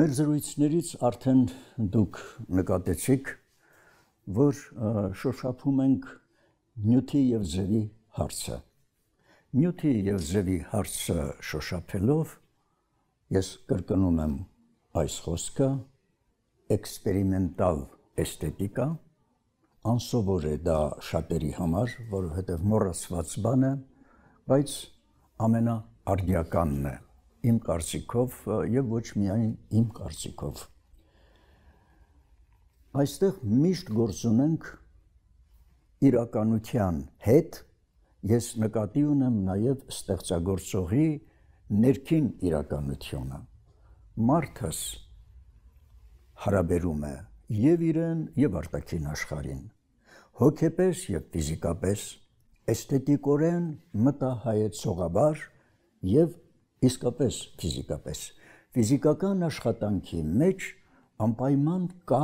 Մեր զրույցներից արդեն դուք նկատեցիք, որ շոշափում ենք նյութի եւ ձևի հարցը։ Նյութի եւ ձևի հարցը շոշափելով ես կրկնում եմ այս խոսքը էքսպերիմենտալ էսթետիկա անսովոր է դա շատերի համար, որովհետև մոռացված բան է, բայց ամենաարդիականն է։ ամենա իմ կարծիքով եւ ոչ միայն իմ կարծիքով այստեղ միշտ գործ ունենք իրականության հետ ես նկատի ունեմ նաեւ ստեղծագործողի ներքին իրականությունը մարդս հարաբերում է եւ իրեն եւ արտաքին աշխարհին հոգեպես եւ ֆիզիկապես էսթետիկորեն մտահայեցողաբար եւ իսկապես ֆիզիկապես։ Ֆիզիկական աշխատանքի մեջ անպայման կա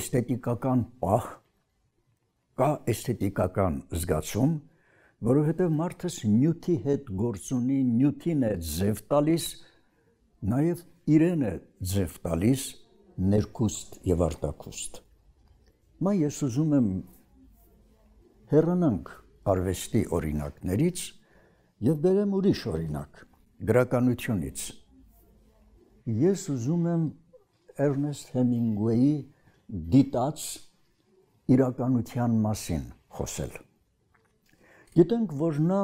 էսթետիկական պահ, կա էսթետիկական զգացում, որովհետև մարդս նյութի հետ գործունի, նյութին է ձև տալիս, նաև իրեն է ձև տալիս ներքուստ եւ արտաքուստ։ Մա ես ուզում եմ հեռանանք արվեստի օրինակներից եւ բերեմ ուրիշ օրինակ գրականությունից։ Ես ուզում եմ Էրնեստ Հեմինգուեի դիտած իրականության մասին խոսել։ Գիտենք, որ նա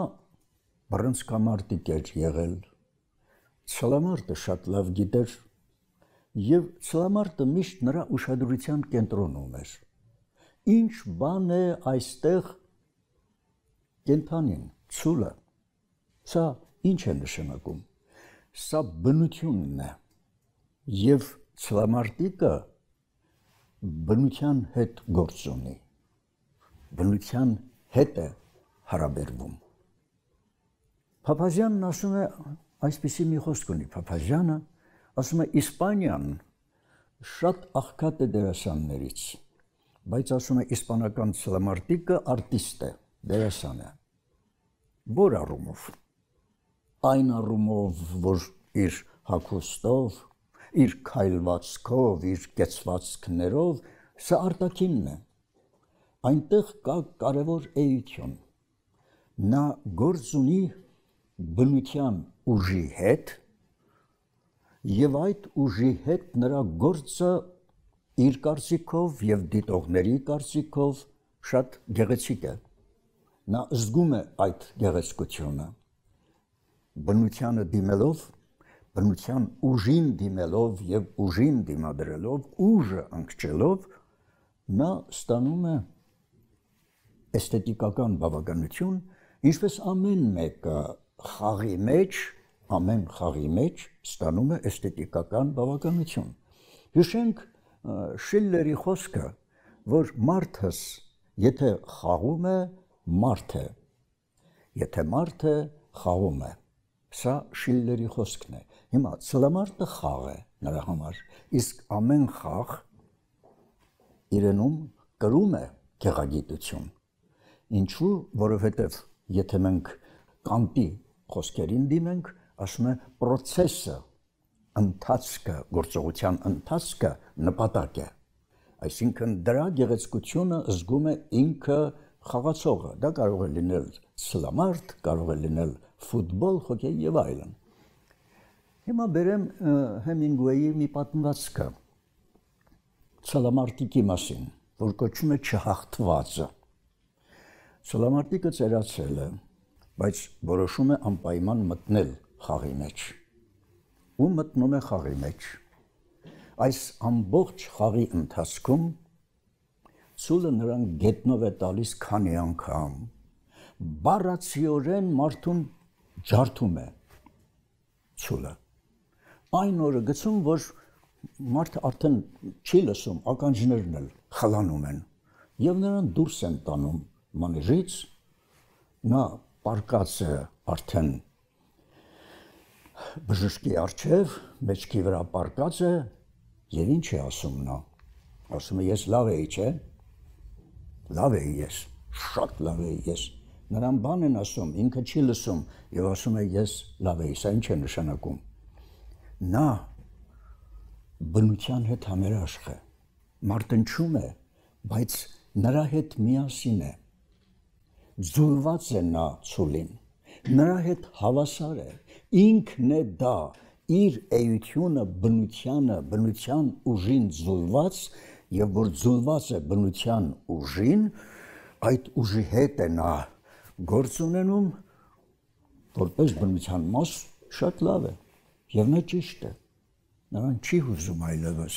բռնցքամարտիկ էր եղել։ Ցլամարտը շատ լավ գիտեր եւ ցլամարտը միշտ նրա ուշադրության կենտրոնում էր։ Ինչ բան է այստեղ կենթանին, ցուլը։ Սա Ինչ է նշանակում։ Սա բնությունն է։ Եվ ցլամարտիկը բնության հետ գործ ունի։ Բնության հետ է հարաբերվում։ Փափազյանն ասում է այսպեսի մի խոսք ունի Փափազյանը, ասում է Իսպանիան շատ աղքատ է դերասաններից, բայց ասում է իսպանական ցլամարտիկը արտիստ է, դերասան է։ Որ առումով այն առումով, որ իր հակոստով, իր քայլվածքով, իր կեցվածքներով սա արտակինն է։ Այնտեղ կա կարևոր էություն։ Նա գործ ունի բնության ուժի հետ, եւ այդ ուժի հետ նրա գործը իր կարծիքով եւ դիտողների կարծիքով շատ գեղեցիկ է։ Նա զգում է այդ գեղեցկությունը բնությանը դիմելով, բնության ուժին դիմելով եւ ուժին դիմադրելով, ուժը ընկճելով նա ստանում է էսթետիկական բավականություն, ինչպես ամեն մեկը խաղի մեջ, ամեն խաղի մեջ ստանում է էսթետիկական բավականություն։ Հիշենք Շիլլերի խոսքը, որ մարդս, եթե խաղում է, մարդ է։ Եթե մարդ է, խաղում է։ Սա Շիլլերի խոսքն է։ Հիմա ցլամարտը խաղ է նրա համար, իսկ ամեն խաղ իրենում կրում է քեղագիտություն։ Ինչու, որովհետև եթե մենք կանտի խոսքերին դիմենք, ասում է process-ը, ընթացքը, գործողության ընթացքը նպատակ է։ Այսինքն դրա գեղեցկությունը զգում է ինքը խաղացողը, դա կարող է լինել սլամարտ, կարող է լինել ֆուտբոլ, հոկեյ եւ այլն։ Հիմա բերեմ Հեմինգուեյի մի պատմվածքը սլամարտիկի մասին, որ կոչվում է չհաղթվածը։ Սլամարտիկը ծերացել է, բայց որոշում է անպայման մտնել խաղի մեջ։ Ու մտնում է խաղի մեջ։ Այս ամբողջ խաղի ընթացքում ցուլը նրան գետնով է տալիս քանի անգամ բառացիորեն մարդուն ջարդում է ցուլը այն օրը գցում որ մարդը արդեն չի լսում ականջներն էլ խլանում են եւ նրան դուրս են տանում մանեժից նա պարկած է արդեն բժշկի արչև մեջքի վրա պարկած է եւ ինչ է ասում նա ասում է ես լավ էի չէ լավ է ես, շատ լավ է ես։ Նրան բան են ասում, ինքը չի լսում եւ ասում է ես լավ էի, սա ինչ է նշանակում։ Նա բնության հետ համերաշխ է, մարտնչում է, բայց նրա հետ միասին է։ Ձուլված է նա ցուլին։ Նրա հետ հավասար է, ինքն է դա, իր էությունը, բնությանը, բնության ուժին զուլված եւ որ զուլված է բնության ուժին, այդ ուժի հետ է նա գործ ունենում որպես բնության մաս շատ լավ է եւ նա ճիշտ է նրան չի հուզում այլևս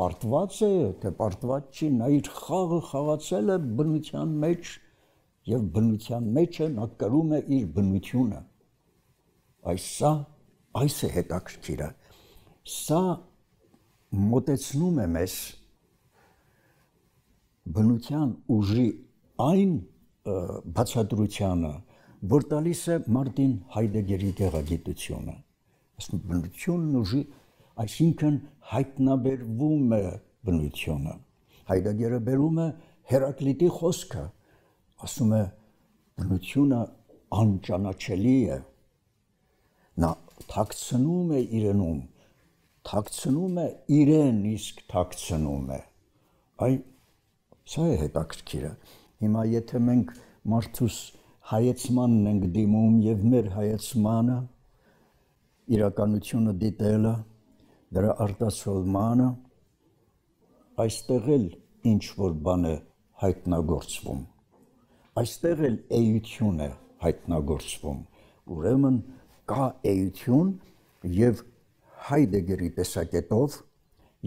պարտված է թե պարտված չի նա իր խաղը խաղացել է բնության մեջ եւ բնության մեջ է նա կրում է իր բնությունը այս սա այս է հետաքրքիրը սա մտեցնում է մեզ բնության ուժի այն բացատրությանը, որ տալիս է Մարտին Հայդեգերի դեղագիտությունը։ Ըստ բնությունն ուժի, այսինքն հայտնաբերվում է բնությունը։ Հայդեգերը բերում է Հերակլիտի խոսքը, ասում է բնությունը անճանաչելի է։ Նա թաքցնում է իրենում, թաքցնում է իրեն, իսկ թաքցնում է։ Այն Սա է հետաքրքիրը։ Հիմա եթե մենք մարդուս հայեցմանն ենք դիմում եւ մեր հայեցմանը իրականությունը դիտելը, դրա արտացոլմանը, այստեղ էլ ինչ որ բան է հայտնագործվում։ Այստեղ էլ էություն է հայտնագործվում։ Ուրեմն կա էություն եւ Հայդեգերի տեսակետով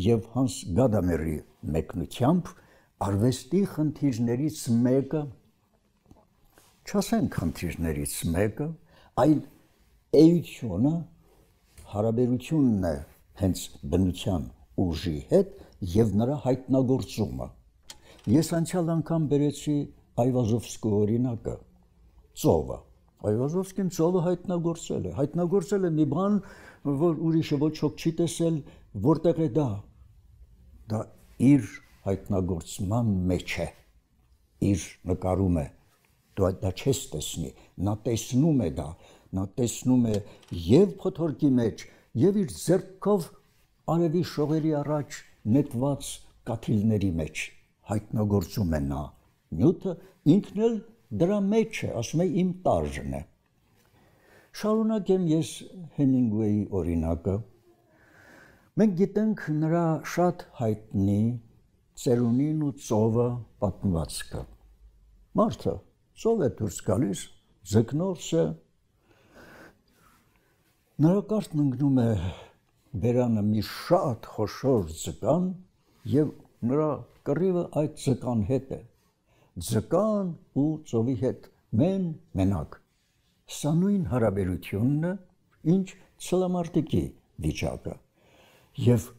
եւ Հանս Գադամերի մեկնությամբ արվեստի խնդիրներից մեկը չասենք խնդիրներից մեկը, այլ էությունը հարաբերությունն է հենց բնության ուժի հետ եւ նրա հայտնագործումը։ Ես անցյալ անգամ բերեցի Այվազովսկու օրինակը՝ ծովը։ Այվազովսկին ծովը հայտնագործել է, հայտնագործել է մի բան, որ ուրիշը ոչ ոք չի տեսել, որտեղ է դա։ Դա իր հայտնագործման մեջ է իր նկարում է դու դա չես տեսնի նա տեսնում է դա նա տեսնում է եւ փոթորկի մեջ եւ իր зерքով արևի շողերի առաջ նետված կաթիլների մեջ հայտնագործում է նա նյութը ինքն էլ դրա մեջ է ասում է իմ տարժն է շարունակեմ ես հեմինգուեի օրինակը մենք գիտենք նրա շատ հայտնի ծերունին ու ծովը պատմված կա։ Մարդը ծով է դուրս գալիս, զգնորսը նրա կարտն ընկնում է բերանը մի շատ խոշոր ձկան եւ նրա կռիվը այդ ձկան հետ է։ Ձկան ու ծովի հետ մեն մենակ։ Սա նույն հարաբերությունն է, ինչ ցլամարտիկի վիճակը։ Եվ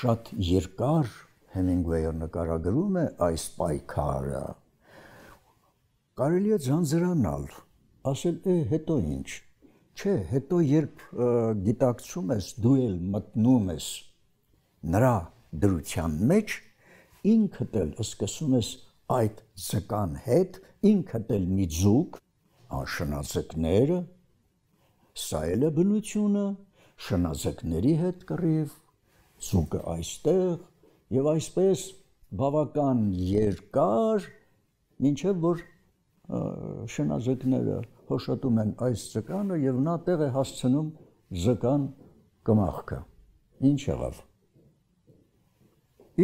շատ երկար Հեմինգուեյը նկարագրում է այս պայքարը, կարելի է ձանձրանալ, ասել է հետո ինչ։ Չէ, հետո երբ գիտակցում ես, դու էլ մտնում ես նրա դրության մեջ, ինքդ էլ սկսում ես այդ ձկան հետ, ինքդ էլ մի ձուկ, անշնաձկները, սա էլ է բնությունը, շնաձկների հետ կռիվ, ձուկը այստեղ, Եվ այսպես բավական երկար, ինչեւ որ շնազեկները հոշոտում են այս ձկանը եւ նա տեղ է հասցնում ձկան կմախքը։ Ինչ եղավ։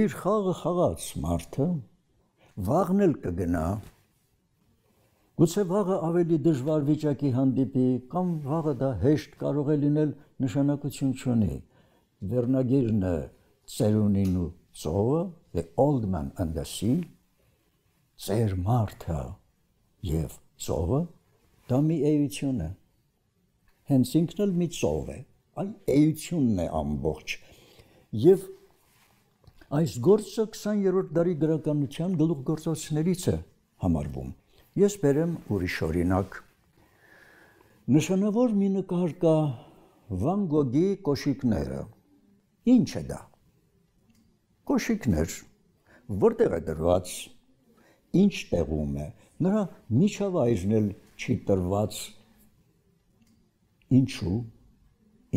Իր խաղը խաղաց մարդը, վաղն էլ կգնա։ Գուցե վաղը ավելի դժվար վիճակի հանդիպի, կամ վաղը դա հեշտ կարող է լինել, նշանակություն չունի։ Վերնագիրն է ծերունին ու ծովը, the old man and the sea, ծեր մարդը եւ ծովը դա մի էություն է։ Հենց ինքն էլ մի ծով է։ Այն էությունն է ամբողջ։ Եվ այս գործը 20-րդ դարի գրականության գլուխգործոցներից է համարվում։ Ես բերեմ ուրիշ օրինակ։ Նշանավոր մի նկար կա Վան Գոգի կոշիկները։ Ինչ է դա կոշիկներ, որտեղ է դրված, ինչ տեղում է, նրա միջավայրն էլ չի տրված, ինչու,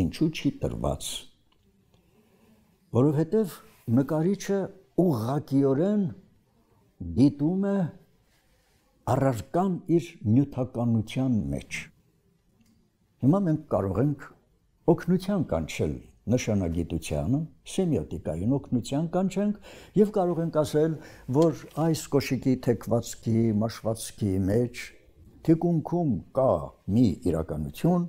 ինչու չի տրված, որովհետև նկարիչը ուղղակիորեն դիտում է առարկան իր նյութականության մեջ։ Հիմա մենք կարող ենք օգնության կանչել նշանագիտությանը, սեմիոտիկային օգնության կանչենք եւ կարող ենք ասել, որ այս կոշիկի թեքվածքի, մաշվածքի մեջ թիկունքում կա մի իրականություն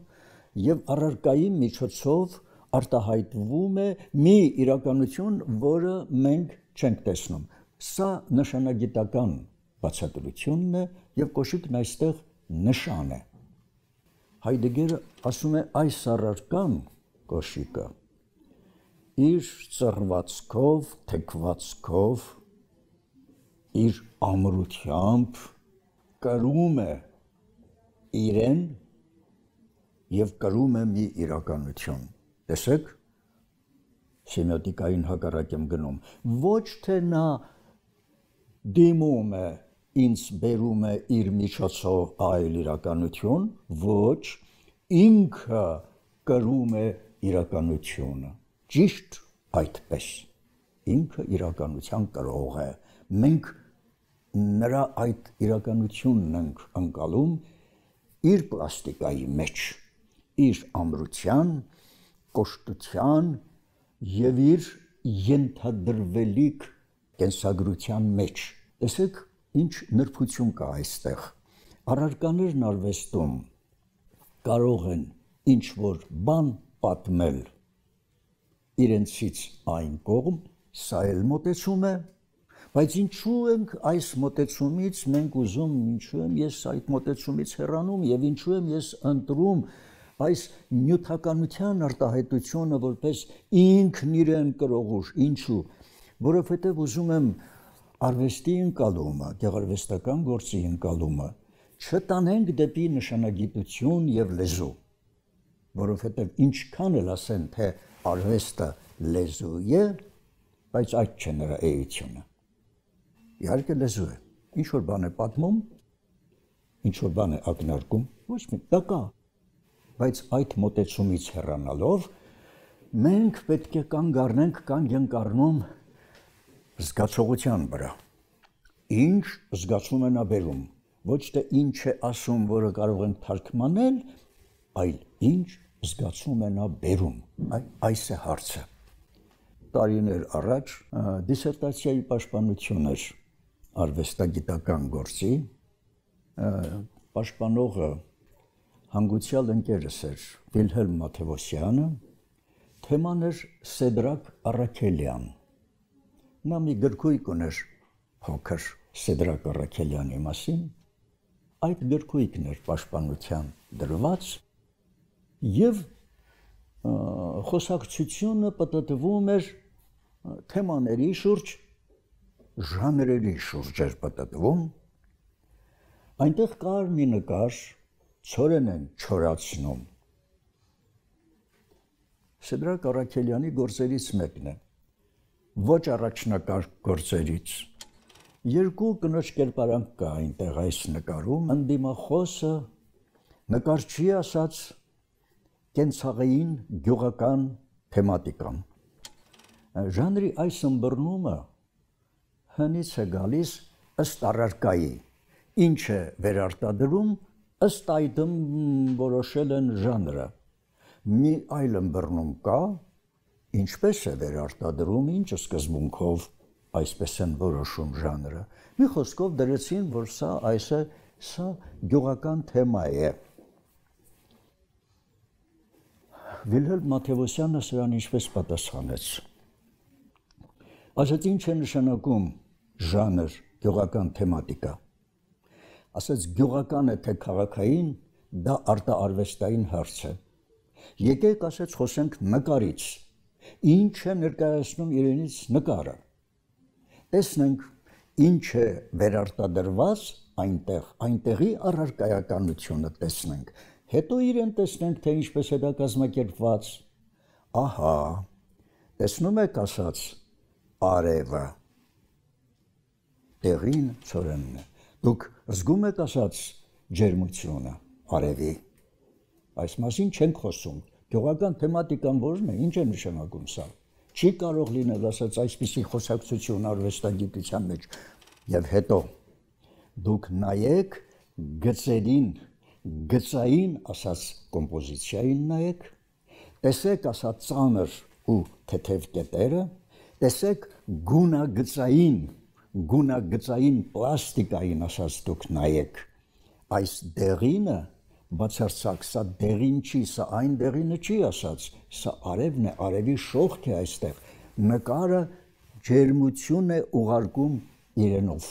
եւ առարկայի միջոցով արտահայտվում է մի իրականություն, որը մենք չենք տեսնում։ Սա նշանագիտական բացատրությունն է եւ կոշիկն այստեղ նշան է։ Հայդեգերը ասում է այս առարկան կոշիկը իր ծռվածքով, թեքվածքով, իր ամրությամբ կրում է իրեն եւ կրում է մի իրականություն։ Տեսեք, սեմիոտիկային հակառակ եմ գնում։ Ոչ թե նա դիմում է ինձ բերում է իր միջոցով այլ իրականություն, ոչ ինքը կրում է իրականությունը ճիշտ այդպես։ Ինքը իրականության կրող է։ Մենք նրա այդ իրականությունն ենք անցալում իր պլաստիկայի մեջ, իր ամրության, կոշտության եւ իր ենթադրվելիք կենսագրության մեջ։ Տեսեք, ինչ նրբություն կա այստեղ։ Առարկաներն արվեստում կարող են ինչ որ բան պատմել իրենցից այն կողմ, սա էլ մտեցում է, բայց ինչու ենք այս մտեցումից մենք ուզում, ինչու եմ ես այդ մտեցումից հեռանում եւ ինչու եմ ես ընտրում այս նյութականության արտահայտությունը որպես ինքն իրեն կրողուր, ինչու, որովհետեւ ուզում եմ արվեստի ընկալումը, գեղարվեստական գործի ընկալումը չտանենք դեպի նշանագիտություն եւ լեզու, որովհետեւ ինչքան էլ ասեն թե դե արվեստը լեզու է, բայց այդ չէ նրա էությունը։ Իհարկե լեզու է։ Ինչ որ բան է պատմում, ինչ որ բան է ակնարկում, ոչ մի դա կա։ Բայց այդ մտեցումից հեռանալով մենք պետք է կանգ առնենք, կանգ ենք առնում զգացողության վրա։ Ինչ զգացում է նա բերում, ոչ թե ինչ է ասում, որը կարող են թարգմանել, այլ ինչ զգացում է նա բերում։ Այ այս է հարցը։ Տարիներ առաջ դիսերտացիայի պաշտպանություն էր արվեստագիտական գործի պաշտպանողը հանգուցյալ ընկերս էր Վիլհելմ Մաթեոսյանը, թեման էր Սեդրակ Արաքելյան։ Նա մի գրքույկ ուներ փոքր Սեդրակ Արաքելյանի մասին, այդ գրքույկն էր պաշտպանության դրված եւ խոսակցությունը պատտվում էր թեմաների շուրջ, ժանրերի շուրջ էր պատտվում։ Այնտեղ կար մի նկար, ծորեն են չորացնում։ Սեդրակ Արաքելյանի գործերից մեկն է։ Ոչ առաջնակարգ գործերից։ Երկու կնոջ կերպարանք կա այնտեղ այս նկարում, անդիմախոսը նկարչի ասած կենցաղային գյուղական թեմատիկան։ Ժանրի այս ըմբռնումը հնից է գալիս ըստ առարկայի։ Ինչ է վերարտադրում, ըստ այդմ որոշել են ժանրը։ Մի այլ ըմբռնում կա, ինչպես է վերարտադրում, ինչ սկզբունքով այսպես են որոշում ժանրը։ Մի խոսքով դրեցին, որ սա այս է, սա գյուղական թեմա է։ Վիլհելմ Մաթեոսյանը սրան ինչպես պատասխանեց։ Ասաց ինչ է նշանակում ժանր, գյուղական թեմատիկա։ Ասաց գյուղական է թե քաղաքային, դա արտարվեստային հարց է։ Եկեք ասաց խոսենք նկարից։ Ինչ է ներկայացնում իրենից նկարը։ Տեսնենք ինչ է վերարտադրված այնտեղ, այնտեղի առարկայականությունը տեսնենք Հետո իրեն տեսնենք, թե ինչպես է դա կազմակերպված։ Ահա, տեսնում եք ասած արևը։ Տեղին ծորենն է։ Դուք զգում եք ասած ջերմությունը արևի։ Այս մասին չենք խոսում։ Գյուղական թեմատիկան ո՞րն է, ինչ է նշանակում սա։ Չի կարող լինել ասած այսպիսի խոսակցություն արվեստագիտության մեջ եւ հետո դուք նայեք գծերին գծային, ասած կոմպոզիցիային նայեք, տեսեք ասած ծանր ու թեթև կետերը, տեսեք գունագծային, գունագծային պլաստիկային ասած դուք նայեք, այս դեղինը բացարձակ սա դեղին չի, սա այն դեղինը չի ասած, սա արևն է, արևի շողք է այստեղ։ Նկարը ջերմություն է ուղարկում իրենով։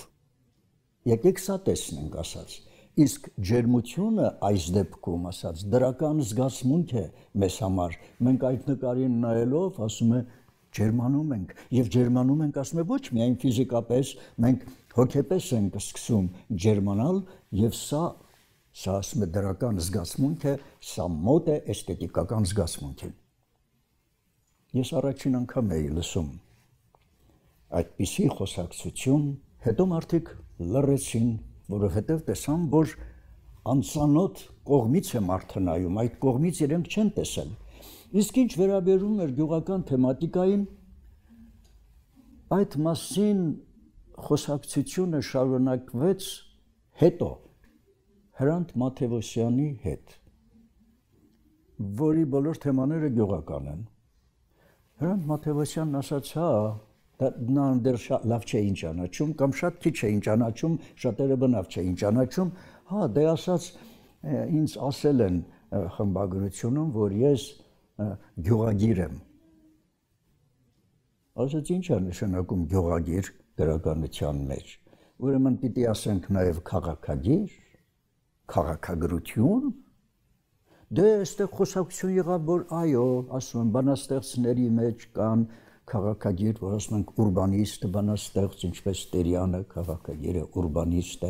Եկեք սա տեսնենք ասած։ Իսկ ջերմությունը այս դեպքում ասած դրական զգացմունք է մեզ համար։ Մենք այդ նկարին նայելով ասում է ջերմանում ենք եւ ջերմանում ենք ասում է ոչ միայն ֆիզիկապես, մենք հոգեպես ենք սկսում ջերմանալ եւ սա սա ասում է դրական զգացմունք է, սա մոտ է էսթետիկական զգացմունքին։ Ես առաջին անգամ էի լսում այդպիսի խոսակցություն, հետո մարդիկ լռեցին որովհետև տեսան, որ անծանոթ կողմից եմ արթնայում, այդ կողմից իրենք չեն տեսել։ Իսկ ինչ վերաբերում էր գյուղական թեմատիկային, այդ մասին խոսակցությունը շարունակվեց հետո Հրանտ Մաթեոսյանի հետ, որի բոլոր թեմաները գյուղական են։ Հրանտ Մաթեոսյանն ասաց, հա, դա նա դեռ շատ լավ չէին ճանաչում կամ շատ քիչ էին ճանաչում, շատերը բնավ չէին ճանաչում։ Հա, դե ասած ինձ ասել են խմբագրությունում, որ ես գյուղագիր եմ։ Ասած ի՞նչ է նշանակում գյուղագիր գրականության մեջ։ Ուրեմն պիտի ասենք նաև քաղաքագիր, քաղաքագրություն, դե այստեղ խոսակցություն եղավ որ այո, ասում են բանաստեղծների մեջ կան քաղաքագիր, որ ասում ենք ուրբանիստ, բանաստեղծ, ինչպես Տերյանը քաղաքագիրը ուրբանիստ է,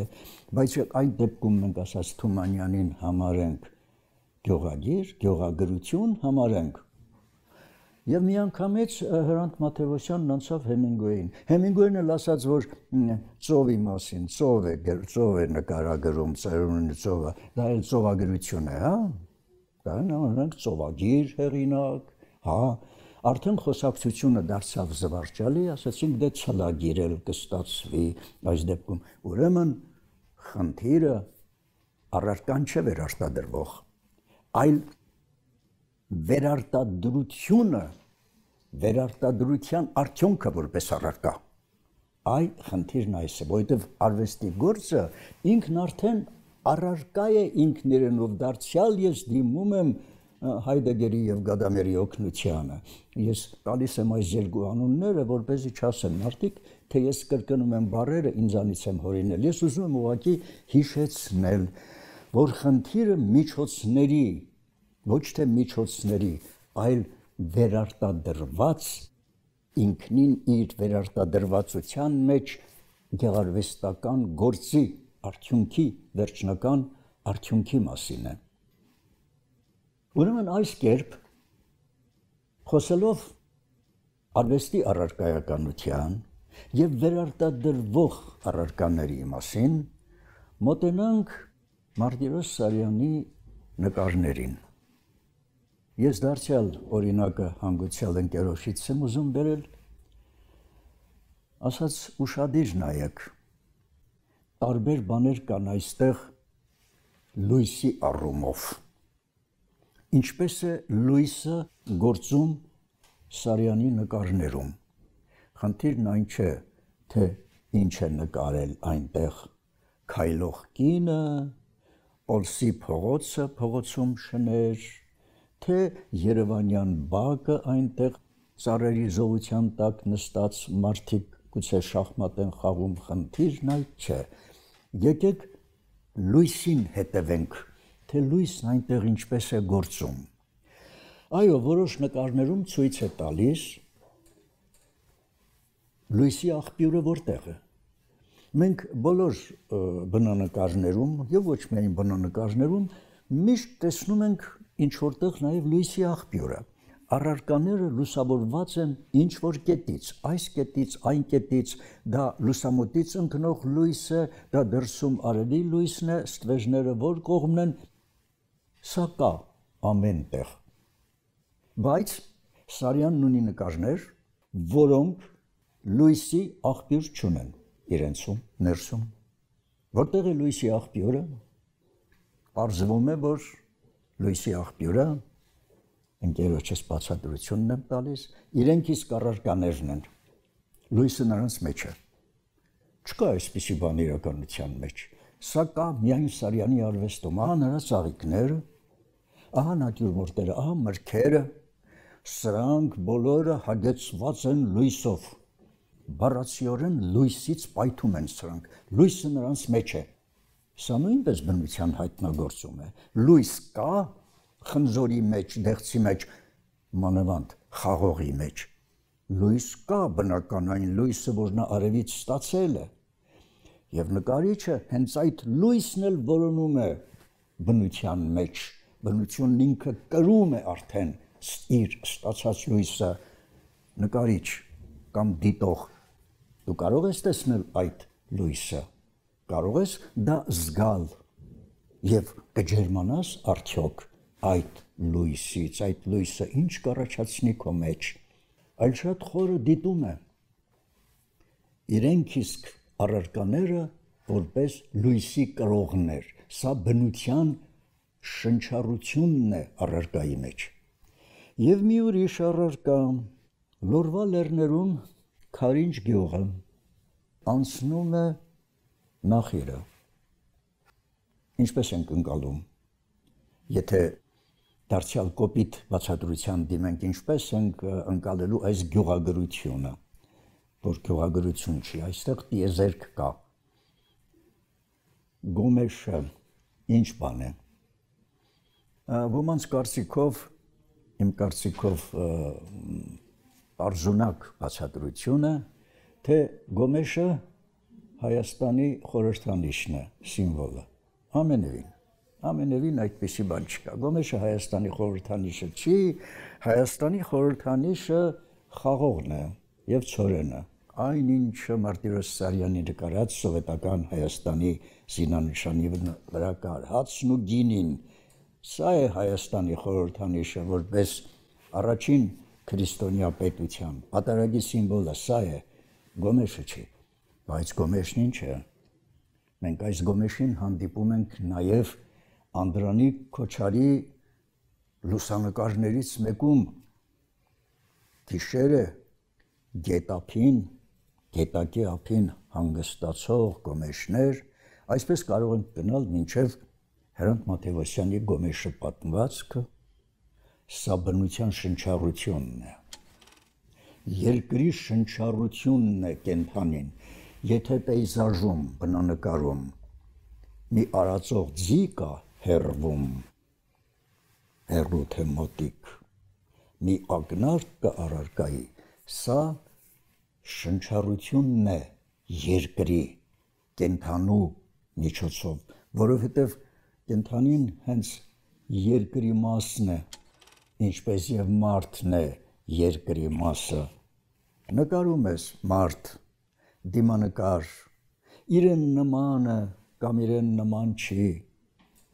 բայց այդ դեպքում մենք ասած Թումանյանին համարենք գյուղագիր, գյուղագրություն համարենք Եվ միանգամից Հրանտ Մաթեոսյանն անցավ Հեմինգուեին։ Հեմինգուեն էլ ասաց, որ ծովի մասին, ծով է, ծով է նկարագրում, ծերունի ծովը, դա էլ ծովագրություն է, հա։ Դա նա օրենք ծովագիր հերինակ, հա, Արդեն խոսակցությունը դարձավ զվարճալի, ասացինք դե ցլագիր էլ կստացվի այս դեպքում։ Ուրեմն խնդիրը առարկան չէ վերարտադրվող, այլ վերարտադրությունը, վերարտադրության արդյունքը որպես առարկա։ Այ խնդիրն այս է, որովհետև արվեստի գործը ինքն արդեն առարկա է ինքներենով դարձյալ ես դիմում եմ Հայդեգերի եւ Գադամերի օկնությանը։ Ես տալիս եմ այս երկու անունները, որպեսզի չասեն մարդիկ, թե ես կրկնում եմ բարերը, ինձանից եմ հորինել։ Ես ուզում եմ ուղղակի հիշեցնել, որ խնդիրը միջոցների, ոչ թե միջոցների, այլ վերարտադրված ինքնին իր վերարտադրվածության մեջ գեղարվեստական գործի արդյունքի վերջնական արդյունքի մասին է։ Ուրեմն այս կերպ խոսելով արվեստի առարկայականության եւ վերարտադրվող առարկաների մասին մոտենանք Մարտիրոս Սարյանի նկարներին։ Ես դարձյալ օրինակը հանգուցյալ ընկերոջից եմ ուզում բերել։ Ասած ուրشادիր նայեք։ Տարբեր բաներ կան այստեղ լույսի առումով ինչպես է լույսը գործում Սարյանի նկարներում։ Խնդիրն այն չէ, թե ինչ է նկարել այնտեղ քայլող կինը, Օլսի փողոցը, փողոցում շներ, թե Երևանյան բակը այնտեղ ծառերի զողության տակ նստած մարդիկ գուցե շախմատ են խաղում, խնդիրն այդ չէ։ Եկեք լույսին հետևենք թե լույսն այնտեղ ինչպես է գործում։ Այո, որոշ նկարներում ցույց է տալիս լույսի աղբյուրը որտեղ է։ Մենք բոլոր բնանկարներում եւ ոչ միայն բնանկարներում միշտ տեսնում ենք ինչ որտեղ նաեւ լույսի աղբյուրը առարկաները լուսավորված են ինչ որ կետից, այս կետից, այն կետից, դա լուսամուտից ընկնող լույսը, դա դրսում արևի լույսն է, ստվերները որ կողմն են, Սա կա ամենտեղ։ Բայց Սարյանն ունի նկարներ, որոնք լույսի աղբյուր չունեն իրենցում, ներսում։ Որտեղ է լույսի աղբյուրը։ Պարզվում է, որ լույսի աղբյուրը ընկերոջս բացատրությունն եմ տալիս, իրենք իսկ առարկաներն են։ Լույսը նրանց մեջ է։ Չկա այսպիսի բան իրականության մեջ։ Սա կա միայն Սարյանի արվեստում, ահա նրա ծաղիկները, ահա նատյուրմորտները, ահա մրգերը, սրանք բոլորը հագեցված են լույսով։ Բառացիորեն լույսից պայթում են սրանք։ Լույսը նրանց մեջ է։ Սա նույնպես բնության հայտնագործում է։ Լույս կա խնձորի մեջ, դեղցի մեջ, մանավանդ խաղողի մեջ։ Լույս կա բնական այն լույսը, որ նա արևից ստացել է։ Եվ նկարիչը հենց այդ լույսն էլ որոնում է բնության մեջ բնությունն ինքը կրում է արդեն իր ստացած լույսը նկարիչ կամ դիտող դու կարող ես տեսնել այդ լույսը կարող ես դա զգալ եւ կջերմանաս արդյոք այդ լույսից այդ լույսը ինչ կառաջացնի քո մեջ այլ շատ խորը դիտում է իրենք իսկ առարկաները որպես լույսի կրողներ սա բնության շնչառությունն է առարկայի մեջ։ Եվ մի ուրիշ առարկա լորվա լեռներում քարինջ գյուղը անցնում է նախիրը։ Ինչպես ենք ընկալում։ Եթե դարձյալ կոպիտ բացատրության դիմենք ինչպես ենք ընկալելու այս գյուղագրությունը, որ գյուղագրություն չի, այստեղ տիեզերք կա։ Գոմեշը ինչ բան է ոմանց կարծիքով իմ կարծիքով արժունակ բացատրությունը թե գոմեշը Հայաստանի խորհրդանիշն է, սիմվոլը։ Ամենևին, ամենևին այդպիսի բան չկա։ Գոմեշը Հայաստանի խորհրդանիշը չի, Հայաստանի խորհրդանիշը խաղողն է եւ ծորենը։ Այն ինչը Մարտիրոս Սարյանի նկարած սովետական Հայաստանի զինանշանի վրա կար, հացն ու գինին, Սա է Հայաստանի խորհրդանիշը, որպես առաջին քրիստոնյա պետության պատարագի սիմվոլը, սա է Գոմեշը չի։ Բայց Գոմեշն ինչ է։ Մենք այս Գոմեշին հանդիպում ենք նաև Անդրանիկ Քոչարի լուսանկարներից մեկում գիշերը գետափին, գետակի ափին հանգստացող գոմեշներ, այսպես կարող են գնալ ոչ միայն Հրանտ Մատևոսյանի Գոմեշը պատմվածքը սա բնության շնչառությունն է։ Երկրի շնչառությունն է կենթանին։ Եթե պեյզաժում, բնանկարում մի արածող ձի կա հերվում, հերու թե մոտիկ, մի ակնարդ կա առարկայի, սա շնչառությունն է երկրի կենթանու միջոցով, որովհետև Կենթանին հենց երկրի մասն է, ինչպես եւ մարդն է երկրի մասը։ Նկարում ես մարդ, դիմանկար, իրեն նմանը կամ իրեն նման չի։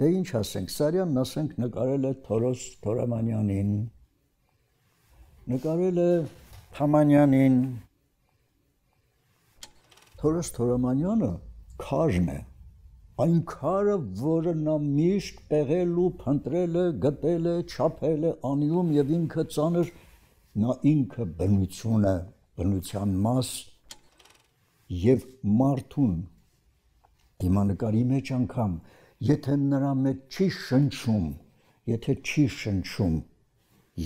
Դե ինչ ասենք, Սարյանն ասենք նկարել է Թորոս Թորամանյանին, նկարել է Թամանյանին։ Թորոս Թորամանյանը քարն է, այն քարը, որը նա միշտ պեղել ու փնտրել է, գտել է, չափել է, անիում եւ ինքը ցաներ նա ինքը բնությունը, բնության մաս եւ մարդուն դիմանկարի մեջ անգամ, եթե նրա մեջ չի շնչում, եթե չի շնչում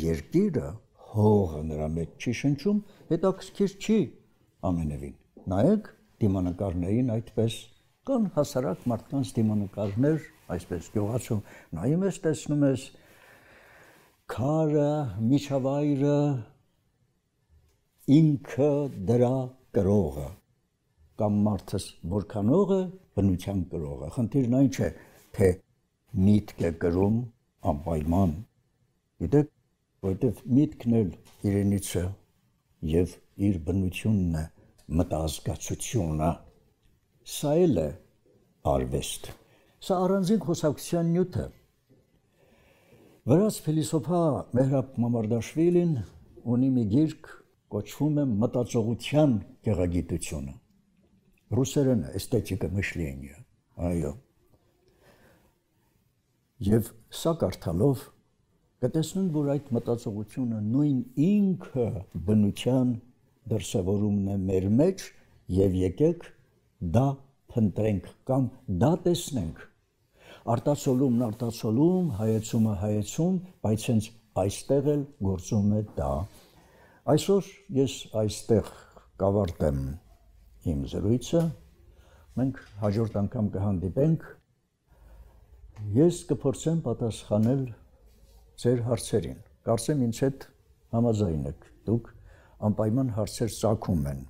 երկիրը, հողը նրա մեջ չի շնչում, հետաքրքիր չի ամենևին։ Նայեք դիմանկարներին այդպես կան հասարակ մարդկանց դիմանկարներ, այսպես գյուղացում նայում ես, տեսնում ես քարը, միջավայրը, ինքը դրա կրողը կամ մարդս որքանող է բնության կրողը։ Խնդիրն այն չէ, թե միտքը գրում անպայման։ Գիտեք, որտեղ միտքն էլ իրենից է եւ իր բնությունն է, մտահոգացությունը Սա էլ է արվեստ։ Սա առանձին խոսակցության նյութ է։ Վրաց ֆիլիսոփա Մեհրաբ Մամարդաշվիլին ունի մի գիրք կոչվում է մտածողության գեղագիտությունը։ Ռուսերեն էսթետիկա мышления։ Այո։ Եվ սա կարդալով կտեսնեն, որ այդ մտածողությունը նույն ինքը բնության դրսևորումն է մեր մեջ եւ եկեք դա փնտրենք կամ դա տեսնենք արտացոլումն արտացոլում հայեցումը հայեցում բայց հենց այստեղ էլ գործում է դա այսօր ես այստեղ կավարտեմ իմ զրույցը մենք հաջորդ անգամ կհանդիպենք ես կփորձեմ պատասխանել ձեր հարցերին կարծեմ ինձ հետ համաձայն եք դուք անպայման հարցեր ցակում են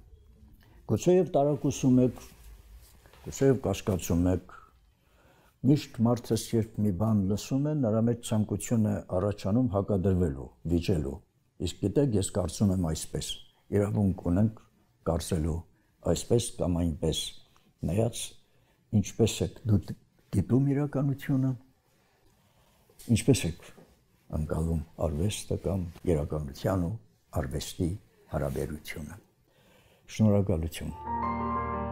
գուցեև տարակուսում եք Ուսեև կասկածում եք միշտ մարդս երբ մի բան լսում է, նրա մեջ ցանկություն է առաջանում հակադրվելու, վիճելու։ Իսկ գիտեք, ես կարծում եմ այսպես։ Իրավունք ունենք կարծելու այսպես կամ այնպես։ Նայած ինչպես եք դու դիտում իրականությունը, ինչպես եք անցալում արվեստը կամ իրականության ու արվեստի հարաբերությունը։ Շնորհակալություն։ Thank you